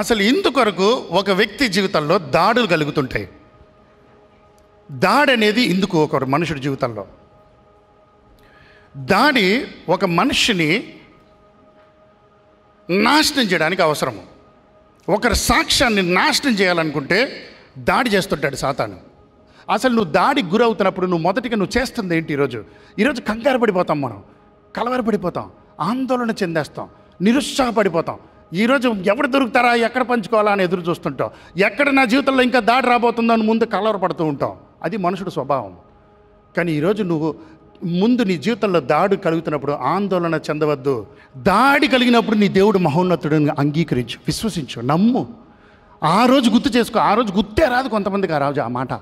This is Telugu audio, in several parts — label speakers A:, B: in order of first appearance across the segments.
A: అసలు ఇందుకొరకు ఒక వ్యక్తి జీవితంలో దాడులు కలుగుతుంటాయి దాడి అనేది ఇందుకు ఒక మనుషుడి జీవితంలో దాడి ఒక మనిషిని నాశనం చేయడానికి అవసరము ఒకరి సాక్ష్యాన్ని నాశనం చేయాలనుకుంటే దాడి చేస్తుంటాడు సాతాను అసలు నువ్వు దాడికి గురవుతున్నప్పుడు నువ్వు మొదటిగా నువ్వు చేస్తుంది ఏంటి ఈరోజు ఈరోజు కంగారు పడిపోతాం మనం కలవరపడిపోతాం ఆందోళన చెందేస్తాం నిరుత్సాహపడిపోతాం ఈరోజు ఎవరు దొరుకుతారా ఎక్కడ పంచుకోవాలా అని ఎదురు చూస్తుంటాం ఎక్కడ నా జీవితంలో ఇంకా దాడి రాబోతుందని ముందు కలవర పడుతూ ఉంటాం అది మనుషుడు స్వభావం కానీ ఈరోజు నువ్వు ముందు నీ జీవితంలో దాడి కలుగుతున్నప్పుడు ఆందోళన చెందవద్దు దాడి కలిగినప్పుడు నీ దేవుడు మహోన్నతుడిని అంగీకరించు విశ్వసించు నమ్ము ఆ రోజు గుర్తు చేసుకో ఆ రోజు గుర్తే రాదు కొంతమందికి ఆ రాజు ఆ మాట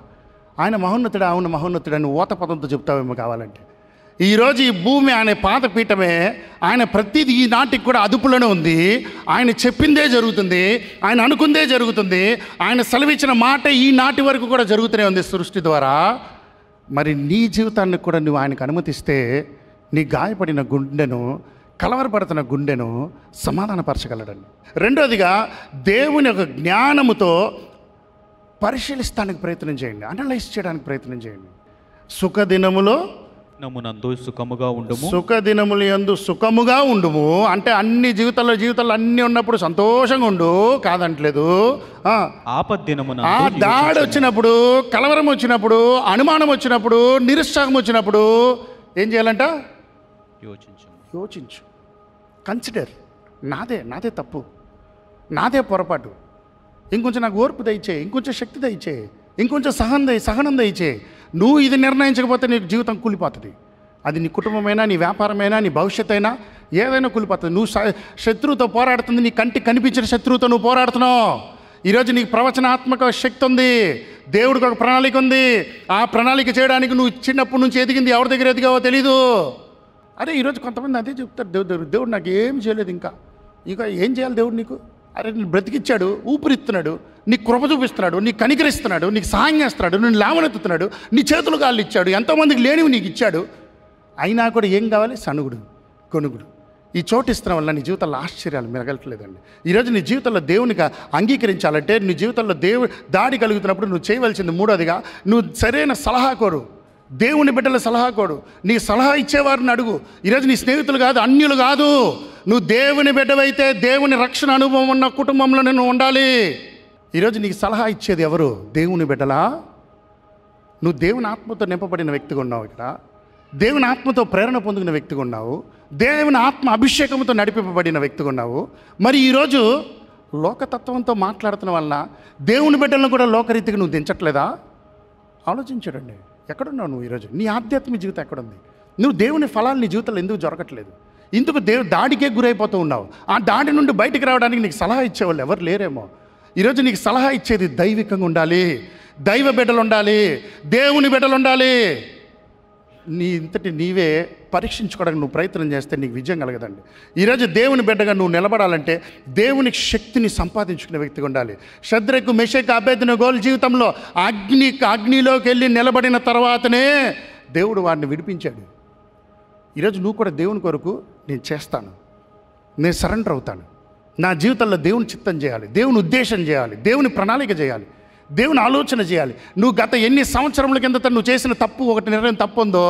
A: ఆయన మహోన్నతుడు అవును మహోన్నతుడు అని ఓత పదంతో చెప్తావేమో కావాలంటే ఈరోజు ఈ భూమి ఆయన పాతపీఠమే ఆయన ప్రతిదీ ఈనాటికి కూడా అదుపులోనే ఉంది ఆయన చెప్పిందే జరుగుతుంది ఆయన అనుకుందే జరుగుతుంది ఆయన సెలవిచ్చిన మాట ఈనాటి వరకు కూడా జరుగుతూనే ఉంది సృష్టి ద్వారా మరి నీ జీవితాన్ని కూడా నువ్వు ఆయనకు అనుమతిస్తే నీ గాయపడిన గుండెను కలవరపడుతున్న గుండెను సమాధానపరచగలడండి రెండోదిగా దేవుని యొక్క జ్ఞానముతో పరిశీలిస్తానికి ప్రయత్నం చేయండి అనలైజ్ చేయడానికి ప్రయత్నం చేయండి సుఖదినములో
B: నందు సుఖముగా ఉండుము సుఖ
A: దినములు ఎందు సుఖముగా ఉండుము అంటే అన్ని జీవితాల్లో జీవితాలు అన్ని ఉన్నప్పుడు సంతోషంగా ఉండు కాదంటలేదు ఆపద్దినమున ఆ దాడి వచ్చినప్పుడు కలవరం వచ్చినప్పుడు అనుమానం వచ్చినప్పుడు నిరుత్సాహం వచ్చినప్పుడు ఏం చేయాలంట యోచించు యోచించు కన్సిడర్ నాదే నాదే తప్పు నాదే పొరపాటు ఇంకొంచెం నాకు ఓర్పు దయచే ఇంకొంచెం శక్తి దయచే ఇంకొంచెం సహనం దయ సహనం దయచే నువ్వు ఇది నిర్ణయించకపోతే నీకు జీవితం కూలిపోతుంది అది నీ కుటుంబమైనా నీ వ్యాపారమైనా నీ భవిష్యత్ అయినా ఏదైనా కూలిపోతుంది నువ్వు శత్రువుతో పోరాడుతుంది నీ కంటికి కనిపించిన శత్రువుతో నువ్వు పోరాడుతున్నావు ఈరోజు నీకు ప్రవచనాత్మక శక్తి ఉంది దేవుడికి ఒక ప్రణాళిక ఉంది ఆ ప్రణాళిక చేయడానికి నువ్వు చిన్నప్పటి నుంచి ఎదిగింది ఎవరి దగ్గర ఎదిగావో తెలీదు అరే ఈరోజు కొంతమంది అదే చెప్తారు దేవుడు దేవుడు నాకు ఏం చేయలేదు ఇంకా ఇంకా ఏం చేయాలి దేవుడు నీకు అరే నేను బ్రతికిచ్చాడు ఊపిరిస్తున్నాడు నీ కృప చూపిస్తున్నాడు నీకు కనికరిస్తున్నాడు నీకు సహాయం చేస్తున్నాడు నేను లేవనెత్తుతున్నాడు నీ చేతులు కాళ్ళు ఇచ్చాడు ఎంతోమందికి లేనివి నీకు ఇచ్చాడు అయినా కూడా ఏం కావాలి సనుగుడు కొనుగుడు ఈ చోటు ఇస్తున్న వల్ల నీ జీవితంలో ఆశ్చర్యాలు మిరగలట్లేదండి ఈరోజు నీ జీవితంలో దేవునిగా అంగీకరించాలంటే నీ జీవితంలో దేవు దాడి కలుగుతున్నప్పుడు నువ్వు చేయవలసింది మూడోదిగా నువ్వు సరైన సలహా కోరు దేవుని బిడ్డల సలహా కోడు నీ సలహా ఇచ్చేవారిని అడుగు ఈరోజు నీ స్నేహితులు కాదు అన్యులు కాదు నువ్వు దేవుని బిడ్డవైతే దేవుని రక్షణ అనుభవం ఉన్న కుటుంబంలో నువ్వు ఉండాలి ఈరోజు నీకు సలహా ఇచ్చేది ఎవరు దేవుని బిడ్డలా నువ్వు దేవుని ఆత్మతో నింపబడిన వ్యక్తిగా ఉన్నావు ఇక్కడ దేవుని ఆత్మతో ప్రేరణ పొందిన వ్యక్తిగా ఉన్నావు దేవుని ఆత్మ అభిషేకంతో నడిపింపబడిన వ్యక్తిగా ఉన్నావు మరి ఈరోజు లోకతత్వంతో మాట్లాడుతున్న వల్ల దేవుని బిడ్డలను కూడా లోకరీతికి నువ్వు దించట్లేదా ఆలోచించడండి ఎక్కడున్నావు నువ్వు ఈరోజు నీ ఆధ్యాత్మిక జీవితం ఎక్కడుంది నువ్వు దేవుని ఫలాలు నీ జీవితంలో ఎందుకు జరగట్లేదు ఇందుకు దేవుడు దాడికే గురైపోతూ ఉన్నావు ఆ దాడి నుండి బయటకు రావడానికి నీకు సలహా ఇచ్చేవాళ్ళు ఎవరు లేరేమో ఈరోజు నీకు సలహా ఇచ్చేది దైవికంగా ఉండాలి దైవ బిడ్డలు ఉండాలి దేవుని బిడ్డలు ఉండాలి నీ ఇంతటి నీవే పరీక్షించుకోవడానికి నువ్వు ప్రయత్నం చేస్తే నీకు విజయం కలగదండి ఈరోజు దేవుని బిడ్డగా నువ్వు నిలబడాలంటే దేవుని శక్తిని సంపాదించుకునే వ్యక్తిగా ఉండాలి శద్రకు మెషక్ అభ్యర్థిన గోల్ జీవితంలో అగ్ని అగ్నిలోకి వెళ్ళి నిలబడిన తర్వాతనే దేవుడు వారిని విడిపించాడు ఈరోజు నువ్వు కూడా దేవుని కొరకు నేను చేస్తాను నేను సరెండర్ అవుతాను నా జీవితంలో దేవుని చిత్తం చేయాలి దేవుని ఉద్దేశం చేయాలి దేవుని ప్రణాళిక చేయాలి దేవుని ఆలోచన చేయాలి నువ్వు గత ఎన్ని సంవత్సరముల కిందట నువ్వు చేసిన తప్పు ఒకటి నిర్ణయం తప్పు ఉందో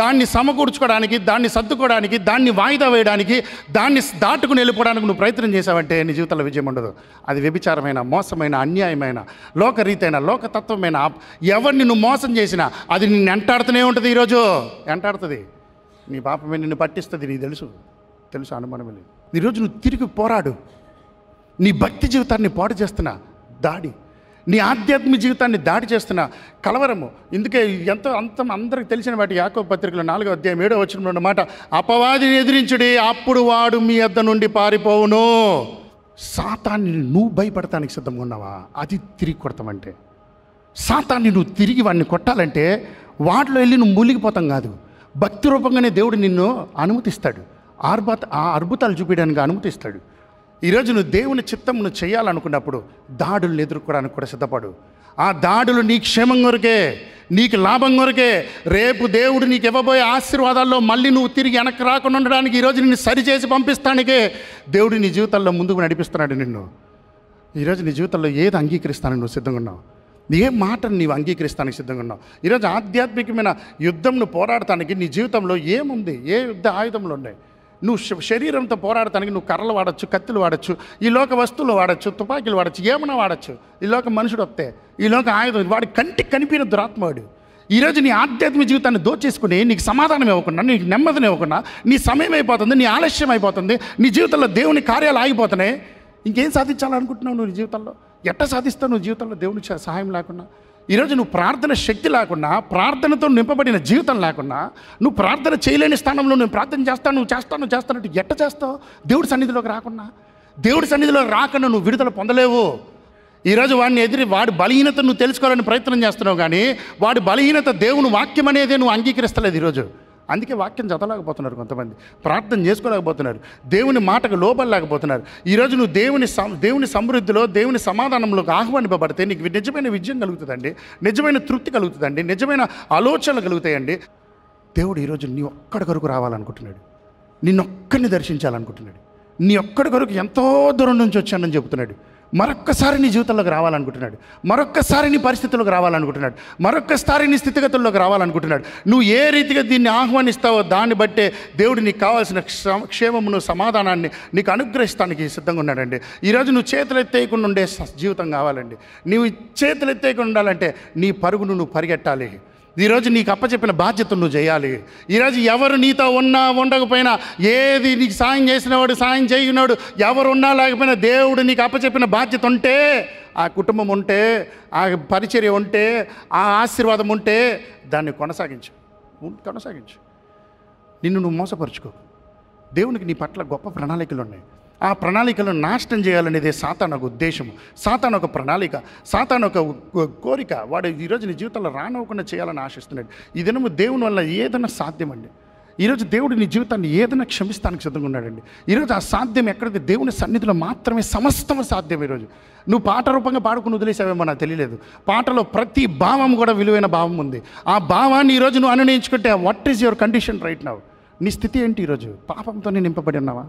A: దాన్ని సమకూర్చుకోవడానికి దాన్ని సర్దుకోవడానికి దాన్ని వాయిదా వేయడానికి దాన్ని దాటుకుని వెళ్ళిపోవడానికి నువ్వు ప్రయత్నం చేసావంటే నీ జీవితంలో విజయం ఉండదు అది వ్యభిచారమైన మోసమైన అన్యాయమైన లోకరీతైన లోకతత్వమైన ఎవరిని నువ్వు మోసం చేసినా అది నిన్ను ఎంటాడుతూనే ఉంటుంది ఈరోజు ఎంటాడుతుంది నీ పాపమే నిన్ను పట్టిస్తుంది నీకు తెలుసు తెలుసు అనుమానమే లేదు ఈరోజు నువ్వు తిరిగి పోరాడు నీ భక్తి జీవితాన్ని పాడు చేస్తున్నా దాడి నీ ఆధ్యాత్మిక జీవితాన్ని దాడి చేస్తున్న కలవరము ఇందుకే ఎంతో అంత అందరికి తెలిసిన వాటి యాకో పత్రికలో నాలుగో అధ్యాయం ఏడో వచ్చిన మాట అపవాదిని ఎదిరించుడి అప్పుడు వాడు మీ అద్ద నుండి పారిపోవును సాతాన్ని నువ్వు భయపడటానికి సిద్ధంగా ఉన్నావా అది తిరిగి కొడతామంటే సాతాన్ని నువ్వు తిరిగి వాడిని కొట్టాలంటే వాటిలో వెళ్ళి నువ్వు మూలిగిపోతాం కాదు భక్తి రూపంగానే దేవుడు నిన్ను అనుమతిస్తాడు ఆర్భాత ఆ అద్భుతాలు చూపించడానికి అనుమతిస్తాడు ఈరోజు నువ్వు దేవుని చిత్తం నువ్వు చేయాలనుకున్నప్పుడు దాడులను ఎదుర్కోవడానికి కూడా సిద్ధపడు ఆ దాడులు నీ క్షేమం కొరకే నీకు లాభం కొరకే రేపు దేవుడు నీకు ఇవ్వబోయే ఆశీర్వాదాల్లో మళ్ళీ నువ్వు తిరిగి వెనక్కి రాకుండా ఉండడానికి ఈరోజు నిన్ను సరిచేసి పంపిస్తానికే దేవుడు నీ జీవితంలో ముందుకు నడిపిస్తున్నాడు నిన్ను ఈరోజు నీ జీవితంలో ఏది అంగీకరిస్తానని నువ్వు సిద్ధంగా ఉన్నావు ఏ మాటను నీవు అంగీకరిస్తానికి సిద్ధంగా ఉన్నావు ఈరోజు ఆధ్యాత్మికమైన యుద్ధంను పోరాడటానికి నీ జీవితంలో ఏముంది ఏ యుద్ధ ఆయుధంలో ఉన్నాయి నువ్వు శరీరంతో పోరాడటానికి నువ్వు కర్రలు వాడచ్చు కత్తులు వాడచ్చు ఈ లోక వస్తువులు వాడచ్చు తుపాకీలు వాడచ్చు ఏమైనా వాడచ్చు ఈ లోక మనుషుడు వస్తే ఈ లోక ఆయుధం వాడి కంటికి కనిపిన దురాత్మాడు ఈరోజు నీ ఆధ్యాత్మిక జీవితాన్ని దోచేసుకుని నీకు సమాధానం ఇవ్వకుండా నీకు నెమ్మదిని ఇవ్వకుండా నీ సమయం అయిపోతుంది నీ ఆలస్యం అయిపోతుంది నీ జీవితంలో దేవుని కార్యాలు ఆగిపోతున్నాయి ఇంకేం సాధించాలనుకుంటున్నావు నువ్వు నీ జీవితంలో ఎట్ట సాధిస్తావు నువ్వు జీవితంలో దేవుని సహాయం లేకుండా ఈరోజు నువ్వు ప్రార్థన శక్తి లేకుండా ప్రార్థనతో నింపబడిన జీవితం లేకుండా నువ్వు ప్రార్థన చేయలేని స్థానంలో నేను ప్రార్థన చేస్తాను నువ్వు చేస్తాను చేస్తానంటే ఎట్ట చేస్తావు దేవుడి సన్నిధిలోకి రాకుండా దేవుడి సన్నిధిలో రాకుండా నువ్వు విడుదల పొందలేవు ఈరోజు వాడిని ఎదిరి వాడి బలహీనత నువ్వు తెలుసుకోవాలని ప్రయత్నం చేస్తున్నావు కానీ వాడి బలహీనత దేవుని వాక్యం అనేది నువ్వు అంగీకరిస్తలేదు ఈరోజు అందుకే వాక్యం చదవలేకపోతున్నారు కొంతమంది ప్రార్థన చేసుకోలేకపోతున్నారు దేవుని మాటకు లోపలేకపోతున్నారు ఈరోజు నువ్వు దేవుని దేవుని సమృద్ధిలో దేవుని సమాధానంలో ఆహ్వానింపబడితే నీకు నిజమైన విజయం కలుగుతుందండి నిజమైన తృప్తి కలుగుతుందండి నిజమైన ఆలోచనలు కలుగుతాయండి దేవుడు ఈరోజు నీ ఒక్కడి కొరకు రావాలనుకుంటున్నాడు నిన్నొక్కడిని దర్శించాలనుకుంటున్నాడు నీ ఒక్కడి కొరకు ఎంతో దూరం నుంచి వచ్చానని చెబుతున్నాడు మరొక్కసారి నీ జీవితంలోకి రావాలనుకుంటున్నాడు మరొక్కసారి నీ పరిస్థితుల్లోకి రావాలనుకుంటున్నాడు మరొక్కసారి నీ స్థితిగతుల్లోకి రావాలనుకుంటున్నాడు నువ్వు ఏ రీతిగా దీన్ని ఆహ్వానిస్తావో దాన్ని బట్టే దేవుడు నీకు కావాల్సిన క్షేమమును సమాధానాన్ని నీకు అనుగ్రహిస్తానికి సిద్ధంగా ఉన్నాడండి ఈరోజు నువ్వు చేతులు ఎత్తేయకుండా ఉండే జీవితం కావాలండి నీవు చేతులు ఎత్తేయకుండా ఉండాలంటే నీ పరుగును నువ్వు పరిగెట్టాలి ఈరోజు నీకు అప్పచెప్పిన బాధ్యత నువ్వు చేయాలి ఈరోజు ఎవరు నీతో ఉన్నా ఉండకపోయినా ఏది నీకు సాయం చేసినవాడు సాయం చేయనవాడు ఎవరు ఉన్నా లేకపోయినా దేవుడు నీకు అప్పచెప్పిన బాధ్యత ఉంటే ఆ కుటుంబం ఉంటే ఆ పరిచర్య ఉంటే ఆ ఆశీర్వాదం ఉంటే దాన్ని కొనసాగించు కొనసాగించు నిన్ను నువ్వు మోసపరుచుకో దేవునికి నీ పట్ల గొప్ప ప్రణాళికలు ఉన్నాయి ఆ ప్రణాళికలను నాశనం చేయాలనేదే సాతాన్ ఒక ఉద్దేశం సాతాన్ ఒక ప్రణాళిక సాతాన్ ఒక కోరిక వాడు ఈరోజు నీ జీవితంలో రానవ్వకుండా చేయాలని ఆశిస్తున్నాడు ఈ దినము దేవుని వల్ల ఏదైనా సాధ్యమండి ఈరోజు దేవుడు నీ జీవితాన్ని ఏదైనా క్షమిస్తానికి సిద్ధంగా ఉన్నాడండి ఈరోజు ఆ సాధ్యం ఎక్కడైతే దేవుని సన్నిధిలో మాత్రమే సమస్తం సాధ్యం ఈరోజు నువ్వు పాట రూపంగా పాడుకుని వదిలేసావేమో నాకు తెలియలేదు పాటలో ప్రతి భావం కూడా విలువైన భావం ఉంది ఆ భావాన్ని ఈరోజు నువ్వు అనునయించుకుంటే what is your condition right now నీ స్థితి ఏంటి ఈరోజు పాపంతోనే నింపబడి ఉన్నావా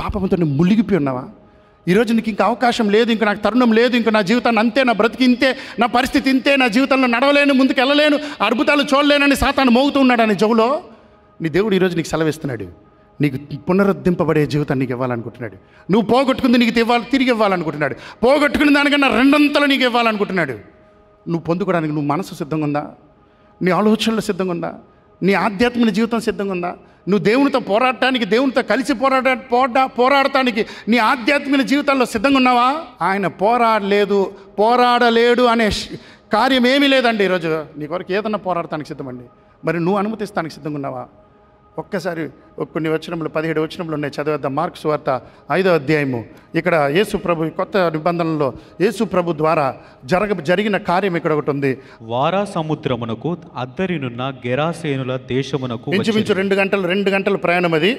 A: పాపంతో మునిగిపోయి ఉన్నావా ఈరోజు నీకు ఇంకా అవకాశం లేదు ఇంకా నాకు తరుణం లేదు ఇంకా నా జీవితాన్ని అంతే నా బ్రతికి ఇంతే నా పరిస్థితి ఇంతే నా జీవితంలో నడవలేను ముందుకు వెళ్ళలేను అద్భుతాలు చూడలేనని సాతాను ఉన్నాడు అని జగులో నీ దేవుడు ఈరోజు నీకు సెలవిస్తున్నాడు నీకు పునరుద్ధింపబడే జీవితాన్ని నీకు ఇవ్వాలనుకుంటున్నాడు నువ్వు పోగొట్టుకుంది నీకు ఇవ్వాలి తిరిగి ఇవ్వాలనుకుంటున్నాడు పోగొట్టుకున్న దానికన్నా రెండంతలు నీకు ఇవ్వాలనుకుంటున్నాడు నువ్వు పొందుకోవడానికి నువ్వు మనసు సిద్ధంగా ఉందా నీ ఆలోచనలు సిద్ధంగా ఉందా నీ ఆధ్యాత్మిక జీవితం సిద్ధంగా ఉందా నువ్వు దేవునితో పోరాడటానికి దేవునితో కలిసి పోరాడా పోరా పోరాడటానికి నీ ఆధ్యాత్మిక జీవితంలో సిద్ధంగా ఉన్నావా ఆయన పోరాడలేదు పోరాడలేడు అనే కార్యం ఏమీ లేదండి ఈరోజు నీ కొరకు ఏదన్నా పోరాడటానికి సిద్ధమండి మరి నువ్వు అనుమతిస్తానికి సిద్ధంగా ఉన్నావా ఒక్కసారి కొన్ని వచనములు పదిహేడు వచనములు ఉన్నాయి చదివేద్దాం మార్క్స్ వార్త ఐదో అధ్యాయము ఇక్కడ యేసు ప్రభు కొత్త నిబంధనలో యేసు ప్రభు ద్వారా జరగ జరిగిన కార్యం ఇక్కడ ఒకటి ఉంది
B: వారా సముద్రమునకు అద్దరినున్న గెరాసేనుల దేశమునకు ఇంచుమించు
A: రెండు గంటలు రెండు గంటల ప్రయాణం అది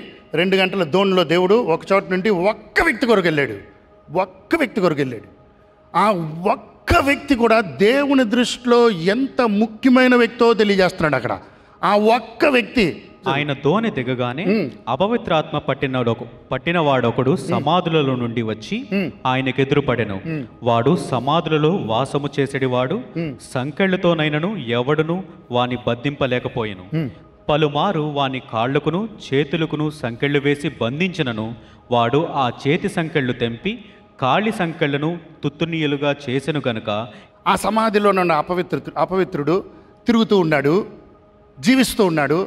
A: రెండు గంటల దోణిలో దేవుడు ఒక చోట నుండి ఒక్క వ్యక్తి కొరకు వెళ్ళాడు ఒక్క వ్యక్తి కొరకు వెళ్ళాడు ఆ ఒక్క వ్యక్తి కూడా దేవుని దృష్టిలో ఎంత ముఖ్యమైన వ్యక్తో తెలియజేస్తున్నాడు అక్కడ ఆ ఒక్క వ్యక్తి
B: ఆయన దోణి దిగగానే అపవిత్రాత్మ పట్టిన పట్టిన వాడొకడు సమాధులలో నుండి వచ్చి ఆయనకు ఎదురుపడెను వాడు సమాధులలో వాసము చేసేటి వాడు సంకెళ్లతోనైనను ఎవడును వాని బద్ధింపలేకపోయెను పలుమారు వాని కాళ్లకును చేతులకును సంకెళ్ళు వేసి బంధించినను వాడు ఆ చేతి సంకెళ్ళు తెంపి కాళి సంకెళ్లను తుత్తునీయులుగా చేసెను గనుక
A: ఆ సమాధిలో ఉన్న అపవిత్ర అపవిత్రుడు తిరుగుతూ ఉన్నాడు జీవిస్తూ ఉన్నాడు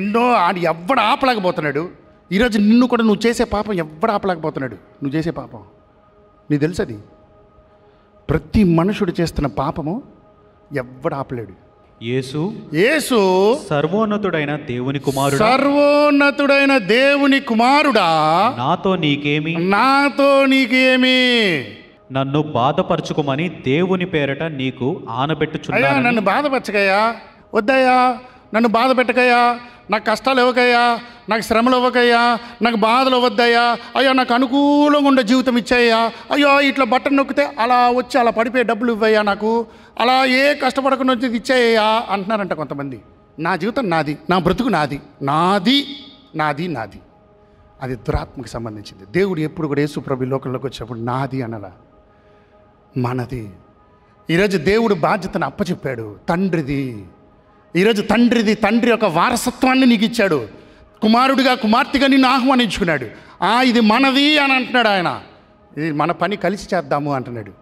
A: ఎన్నో ఆడు ఎవడు ఆపలేకపోతున్నాడు ఈరోజు నిన్ను కూడా నువ్వు చేసే పాపం ఎవడు ఆపలేకపోతున్నాడు నువ్వు చేసే పాపం నీకు తెలుసది ప్రతి మనుషుడు చేస్తున్న పాపము ఎవడ ఆపలేడు యేసు యేసు సర్వోన్నతుడైన
B: దేవుని కుమారుడు
A: సర్వోన్నతుడైన దేవుని కుమారుడా
B: నాతో నీకేమి నాతో నీకేమి నన్ను బాధపరచుకోమని దేవుని పేరట నీకు ఆనబెట్టుచున్నా నన్ను
A: బాధపరచకయ్యా వద్దయ్యా నన్ను బాధ పెట్టకయ్యా నాకు కష్టాలు ఇవ్వకయ్యా నాకు శ్రమలు ఇవ్వకయ్యా నాకు బాధలు ఇవ్వద్దయ్యా అయ్యా నాకు అనుకూలంగా ఉండే జీవితం ఇచ్చాయ్యా అయ్యో ఇట్లా బట్టన్ నొక్కితే అలా వచ్చి అలా పడిపోయే డబ్బులు ఇవ్వయ్యా నాకు అలా ఏ కష్టపడకుండా వచ్చి ఇచ్చాయ్యా అంటున్నారంట కొంతమంది నా జీవితం నాది నా బ్రతుకు నాది నాది నాది నాది అది దురాత్మకు సంబంధించింది దేవుడు ఎప్పుడు కూడా యేసుప్రభు లోకంలోకి వచ్చినప్పుడు నాది అనలా మనది ఈరోజు దేవుడు బాధ్యతను అప్పచెప్పాడు తండ్రిది ఈరోజు తండ్రిది తండ్రి యొక్క వారసత్వాన్ని నీకు ఇచ్చాడు కుమారుడిగా కుమార్తెగా నిన్ను ఆహ్వానించుకున్నాడు ఆ ఇది మనది అని అంటున్నాడు ఆయన ఇది మన పని కలిసి చేద్దాము అంటున్నాడు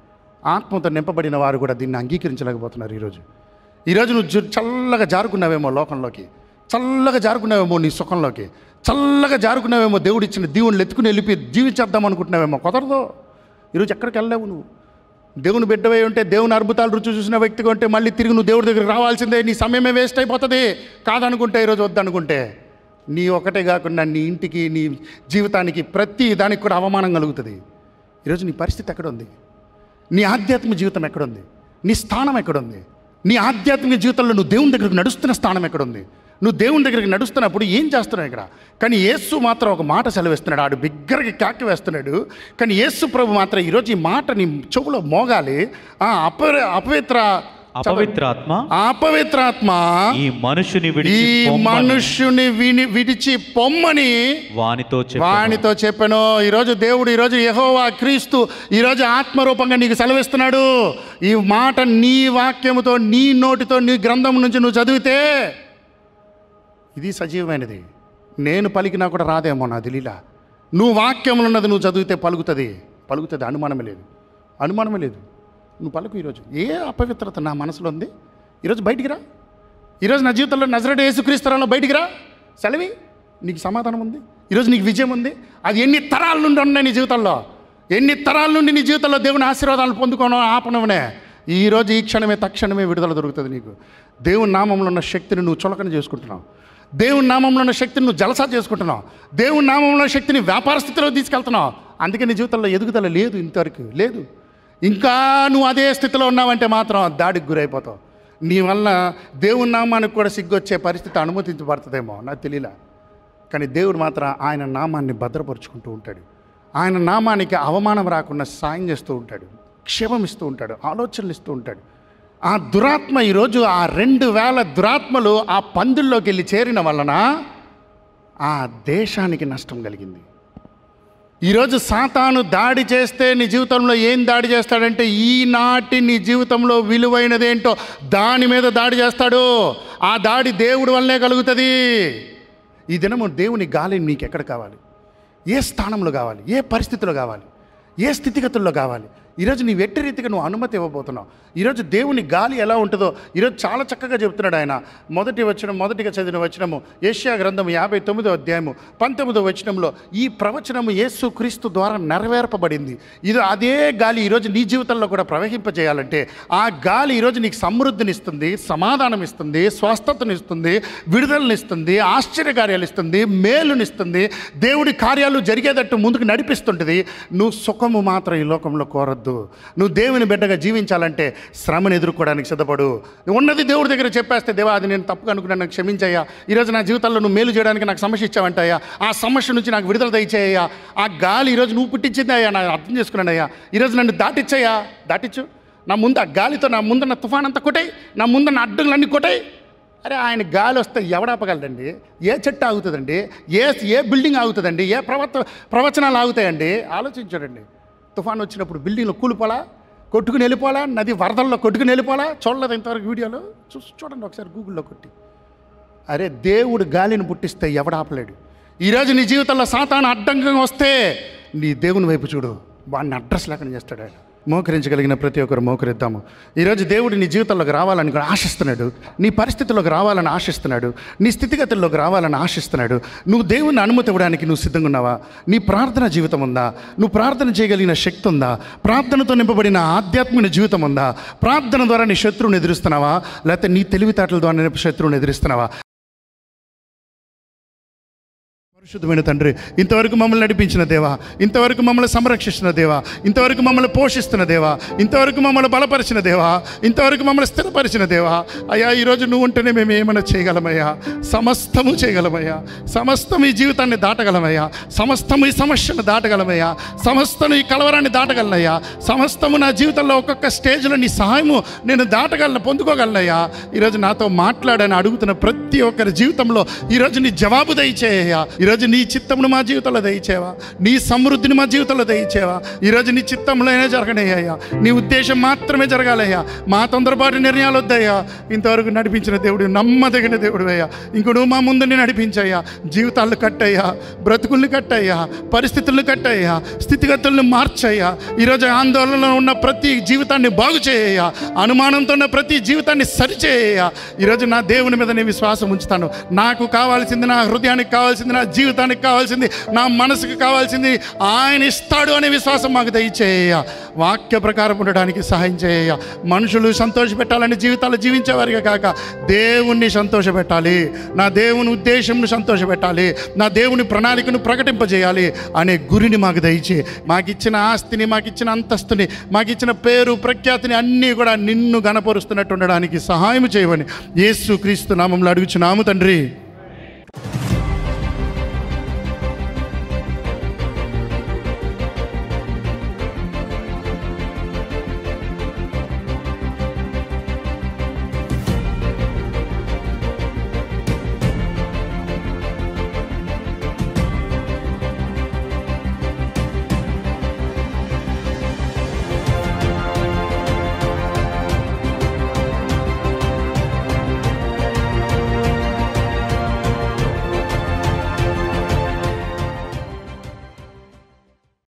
A: ఆత్మతో నింపబడిన వారు కూడా దీన్ని అంగీకరించలేకపోతున్నారు ఈరోజు ఈరోజు నువ్వు చల్లగా జారుకున్నావేమో లోకంలోకి చల్లగా జారుకున్నావేమో నీ సుఖంలోకి చల్లగా జారుకున్నావేమో దేవుడిచ్చిన దీవుని ఎత్తుకుని వెళ్ళిపోయి జీవించేద్దామనుకుంటున్నావేమో కుదరదు ఈరోజు ఎక్కడికి వెళ్ళలేవు నువ్వు దేవుని బిడ్డవై ఉంటే దేవుని అద్భుతాలు రుచి చూసిన వ్యక్తి ఉంటే మళ్ళీ తిరిగి నువ్వు దేవుడి దగ్గర రావాల్సిందే నీ సమయమే వేస్ట్ అయిపోతుంది కాదనుకుంటే ఈరోజు వద్దనుకుంటే నీ ఒకటే కాకుండా నీ ఇంటికి నీ జీవితానికి ప్రతి దానికి కూడా అవమానం కలుగుతుంది ఈరోజు నీ పరిస్థితి ఎక్కడుంది నీ ఆధ్యాత్మిక జీవితం ఎక్కడుంది నీ స్థానం ఎక్కడుంది నీ ఆధ్యాత్మిక జీవితంలో నువ్వు దేవుని దగ్గరకు నడుస్తున్న స్థానం ఎక్కడుంది నువ్వు దేవుని దగ్గరికి నడుస్తున్నప్పుడు ఏం చేస్తున్నావు ఇక్కడ కానీ యేస్సు మాత్రం ఒక మాట సెలవిస్తున్నాడు ఆడు బిగ్గరకి కాకి వేస్తున్నాడు కానీ యేస్సు ప్రభు మాత్రం ఈరోజు ఈ మాట నీ చెవులో మోగాలి ఆ అప అపవిత్ర అపవిత్రాత్మ అపవిత్రాత్మ
B: ఈ మనుషుని విడి ఈ
A: మనుషుని విని విడిచి పొమ్మని
B: వానితో వానితో
A: చెప్పాను ఈరోజు దేవుడు ఈరోజు యహోవా క్రీస్తు ఈరోజు ఆత్మరూపంగా నీకు సెలవిస్తున్నాడు ఈ మాట నీ వాక్యముతో నీ నోటితో నీ గ్రంథం నుంచి నువ్వు చదివితే ఇది సజీవమైనది నేను పలికినా కూడా రాదేమో నా దిలీలా నువ్వు వాక్యములు ఉన్నది నువ్వు చదివితే పలుకుతుంది పలుకుతుంది అనుమానమే లేదు అనుమానమే లేదు నువ్వు పలుకు ఈరోజు ఏ అపవిత్రత నా మనసులో ఉంది ఈరోజు బయటికి రా ఈరోజు నా జీవితంలో నజరడు యేసుక్రీస్తరంలో బయటికి రా సెలవి నీకు సమాధానం ఉంది ఈరోజు నీకు విజయం ఉంది అది ఎన్ని తరాల నుండి ఉన్నాయి నీ జీవితంలో ఎన్ని తరాల నుండి నీ జీవితంలో దేవుని ఆశీర్వాదాలు పొందుకోవడం ఆపనమనే ఈరోజు ఈ క్షణమే తక్షణమే విడుదల దొరుకుతుంది నీకు దేవుని నామంలో ఉన్న శక్తిని నువ్వు చులకన చేసుకుంటున్నావు దేవుని నామంలో ఉన్న శక్తిని నువ్వు జలసా చేసుకుంటున్నావు దేవుని నామంలో ఉన్న శక్తిని వ్యాపార స్థితిలో తీసుకెళ్తున్నావు అందుకే నీ జీవితంలో ఎదుగుదల లేదు ఇంతవరకు లేదు ఇంకా నువ్వు అదే స్థితిలో ఉన్నావంటే మాత్రం దాడికి గురైపోతావు నీ వల్ల దేవుని నామానికి కూడా సిగ్గొచ్చే పరిస్థితి అనుమతించబడుతుందేమో నాకు తెలియలా కానీ దేవుడు మాత్రం ఆయన నామాన్ని భద్రపరుచుకుంటూ ఉంటాడు ఆయన నామానికి అవమానం రాకుండా సాయం చేస్తూ ఉంటాడు క్షేమం ఇస్తూ ఉంటాడు ఆలోచనలు ఇస్తూ ఉంటాడు ఆ దురాత్మ ఈరోజు ఆ రెండు వేల దురాత్మలు ఆ పందుల్లోకి వెళ్ళి చేరిన వలన ఆ దేశానికి నష్టం కలిగింది ఈరోజు సాతాను దాడి చేస్తే నీ జీవితంలో ఏం దాడి చేస్తాడంటే ఈనాటి నీ జీవితంలో విలువైనదేంటో దాని మీద దాడి చేస్తాడు ఆ దాడి దేవుడి వల్లనే కలుగుతుంది ఈ దినము దేవుని గాలి నీకెక్కడ ఎక్కడ కావాలి ఏ స్థానంలో కావాలి ఏ పరిస్థితుల్లో కావాలి ఏ స్థితిగతుల్లో కావాలి ఈరోజు నీ వెట్టి రీతిగా నువ్వు అనుమతి ఇవ్వబోతున్నావు ఈరోజు దేవుని గాలి ఎలా ఉంటుందో ఈరోజు చాలా చక్కగా చెబుతున్నాడు ఆయన మొదటి వచ్చిన మొదటిగా చదివిన వచనము ఏషియా గ్రంథము యాభై తొమ్మిదో అధ్యాయము పంతొమ్మిదో వచనంలో ఈ ప్రవచనము యేసు క్రీస్తు ద్వారా నెరవేర్పబడింది ఇది అదే గాలి ఈరోజు నీ జీవితంలో కూడా ప్రవహింపజేయాలంటే ఆ గాలి ఈరోజు నీకు సమృద్ధినిస్తుంది సమాధానం ఇస్తుంది స్వస్థతనిస్తుంది విడుదలనిస్తుంది ఆశ్చర్యకార్యాలు ఇస్తుంది మేలునిస్తుంది దేవుడి కార్యాలు జరిగేటట్టు ముందుకు నడిపిస్తుంటుంది నువ్వు సుఖము మాత్రం ఈ లోకంలో కోరద్దు సిగ్గుపడద్దు నువ్వు దేవుని బిడ్డగా జీవించాలంటే శ్రమను ఎదుర్కోవడానికి సిద్ధపడు ఉన్నది దేవుడి దగ్గర చెప్పేస్తే దేవా అది నేను తప్పుగా అనుకున్నాను క్షమించాయా ఈరోజు నా జీవితంలో నువ్వు మేలు చేయడానికి నాకు సమస్య ఇచ్చావంటాయా ఆ సమస్య నుంచి నాకు విడుదల దయచేయ్యా ఆ గాలి ఈరోజు నువ్వు పుట్టించింది అయ్యా నాకు అర్థం చేసుకున్నాను అయ్యా ఈరోజు నన్ను దాటిచ్చాయా దాటిచ్చు నా ముందు ఆ గాలితో నా ముందున్న తుఫాన్ అంతా కొట్టాయి నా ముందున్న అడ్డంగులన్నీ కొట్టాయి అరే ఆయన గాలి వస్తే ఎవడాపగలదండి ఏ చెట్టు ఆగుతుందండి ఏ ఏ బిల్డింగ్ ఆగుతుందండి ఏ ప్రవత ప్రవచనాలు ఆగుతాయండి ఆలోచించాడండి తుఫాన్ వచ్చినప్పుడు బిల్డింగ్లు కూలిపోలా కొట్టుకుని వెళ్ళిపోలా నది వరదల్లో కొట్టుకుని వెళ్ళిపోలా చూడలేదు ఇంతవరకు వీడియోలో చూసి చూడండి ఒకసారి గూగుల్లో కొట్టి అరే దేవుడు గాలిని పుట్టిస్తే ఎవడాపలేడు ఆపలేడు ఈరోజు నీ జీవితంలో సాతాను అడ్డంగా వస్తే నీ దేవుని వైపు చూడు వాడిని అడ్రస్ లేకుండా చేస్తాడు ఆయన మోకరించగలిగిన ప్రతి ఒక్కరు మోకరిద్దాము ఈరోజు దేవుడు నీ జీవితంలోకి రావాలని కూడా ఆశిస్తున్నాడు నీ పరిస్థితుల్లోకి రావాలని ఆశిస్తున్నాడు నీ స్థితిగతుల్లోకి రావాలని ఆశిస్తున్నాడు నువ్వు దేవుని అనుమతి ఇవ్వడానికి నువ్వు సిద్ధంగా ఉన్నావా నీ ప్రార్థన జీవితం ఉందా నువ్వు ప్రార్థన చేయగలిగిన శక్తి ఉందా ప్రార్థనతో నింపబడిన ఆధ్యాత్మిక జీవితం ఉందా ప్రార్థన ద్వారా నీ శత్రువుని ఎదురుస్తున్నావా లేకపోతే నీ తెలివితేటల ద్వారా శత్రువుని ఎదురుస్తున్నావా పరిశుద్ధమైన తండ్రి ఇంతవరకు మమ్మల్ని నడిపించిన దేవా ఇంతవరకు మమ్మల్ని సంరక్షిస్తున్న దేవా ఇంతవరకు మమ్మల్ని పోషిస్తున్న దేవా ఇంతవరకు మమ్మల్ని బలపరిచిన దేవా ఇంతవరకు మమ్మల్ని స్థిరపరిచిన దేవా అయ్యా ఈరోజు నువ్వు ఉంటేనే మేము ఏమైనా చేయగలమయ్యా సమస్తము చేయగలమయ్యా సమస్తం ఈ జీవితాన్ని దాటగలమయ్యా సమస్తం ఈ సమస్యను దాటగలమయ్యా సమస్తను ఈ కలవరాన్ని దాటగలనయ్యా సమస్తము నా జీవితంలో ఒక్కొక్క స్టేజ్లో నీ సహాయము నేను దాటగలను పొందుకోగలనయ్యా ఈరోజు నాతో మాట్లాడని అడుగుతున్న ప్రతి ఒక్కరి జీవితంలో ఈరోజు నీ జవాబు దయచేయ్యా ఈరోజు నీ చిత్తమును మా జీవితంలో దయచేవా నీ సమృద్ధిని మా జీవితంలో దయచేవా ఈరోజు నీ చిత్తంలోనే జరగనయ్యా నీ ఉద్దేశం మాత్రమే జరగాలయ్యా మా తొందరపాటు నిర్ణయాలు వద్దయ్యా ఇంతవరకు నడిపించిన దేవుడు నమ్మదగిన దేవుడు అయ్యా ఇంక నువ్వు మా ముందుని నడిపించయ్యా జీవితాలను కట్టయ్యా బ్రతుకుల్ని కట్టయ్యా పరిస్థితులను కట్టయ్యా స్థితిగతులను మార్చయ్యా ఈరోజు ఆందోళనలో ఉన్న ప్రతి జీవితాన్ని బాగు చేయ్యా అనుమానంతో ఉన్న ప్రతి జీవితాన్ని సరిచేయ ఈరోజు నా దేవుని మీద నేను విశ్వాసం ఉంచుతాను నాకు కావాల్సింది నా హృదయానికి కావాల్సింది నా జీవితానికి కావాల్సింది నా మనసుకు కావాల్సింది ఆయన ఇస్తాడు అనే విశ్వాసం మాకు దయచేయ వాక్య ప్రకారం ఉండడానికి సహాయం చేయ మనుషులు సంతోషపెట్టాలని జీవితాలు జీవించేవారిగా కాక దేవుణ్ణి సంతోషపెట్టాలి నా దేవుని ఉద్దేశంను సంతోషపెట్టాలి నా దేవుని ప్రణాళికను ప్రకటింపజేయాలి అనే గురిని మాకు దయచే మాకు ఇచ్చిన ఆస్తిని మాకు ఇచ్చిన అంతస్తుని మాకిచ్చిన పేరు ప్రఖ్యాతిని అన్నీ కూడా నిన్ను గణపరుస్తున్నట్టు ఉండడానికి సహాయం చేయవని యేసు క్రీస్తు నామంలో అడుగుచున్నాము తండ్రి